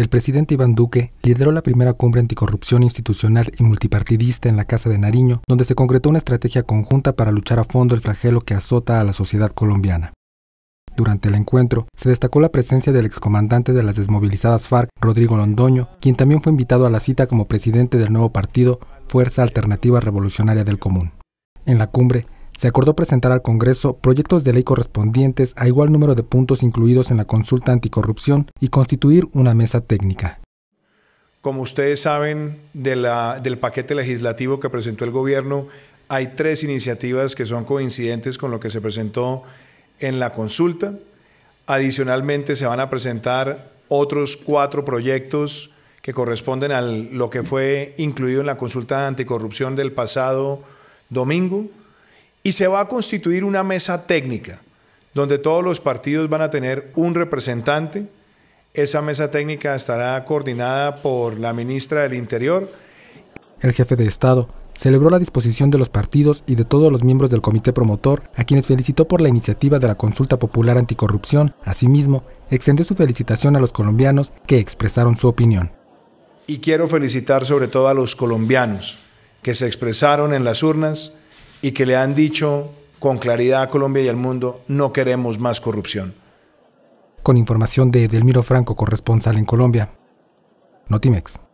el presidente Iván Duque lideró la primera cumbre anticorrupción institucional y multipartidista en la Casa de Nariño, donde se concretó una estrategia conjunta para luchar a fondo el flagelo que azota a la sociedad colombiana. Durante el encuentro, se destacó la presencia del excomandante de las desmovilizadas FARC, Rodrigo Londoño, quien también fue invitado a la cita como presidente del nuevo partido Fuerza Alternativa Revolucionaria del Común. En la cumbre, se acordó presentar al Congreso proyectos de ley correspondientes a igual número de puntos incluidos en la consulta anticorrupción y constituir una mesa técnica. Como ustedes saben, del paquete legislativo que presentó el gobierno, hay tres iniciativas que son coincidentes con lo que se presentó en la consulta. Adicionalmente, se van a presentar otros cuatro proyectos que corresponden a lo que fue incluido en la consulta anticorrupción del pasado domingo. Y se va a constituir una mesa técnica donde todos los partidos van a tener un representante. Esa mesa técnica estará coordinada por la ministra del Interior. El jefe de Estado celebró la disposición de los partidos y de todos los miembros del comité promotor, a quienes felicitó por la iniciativa de la consulta popular anticorrupción. Asimismo, extendió su felicitación a los colombianos que expresaron su opinión. Y quiero felicitar sobre todo a los colombianos que se expresaron en las urnas y que le han dicho con claridad a Colombia y al mundo, no queremos más corrupción. Con información de Delmiro Franco, corresponsal en Colombia. Notimex.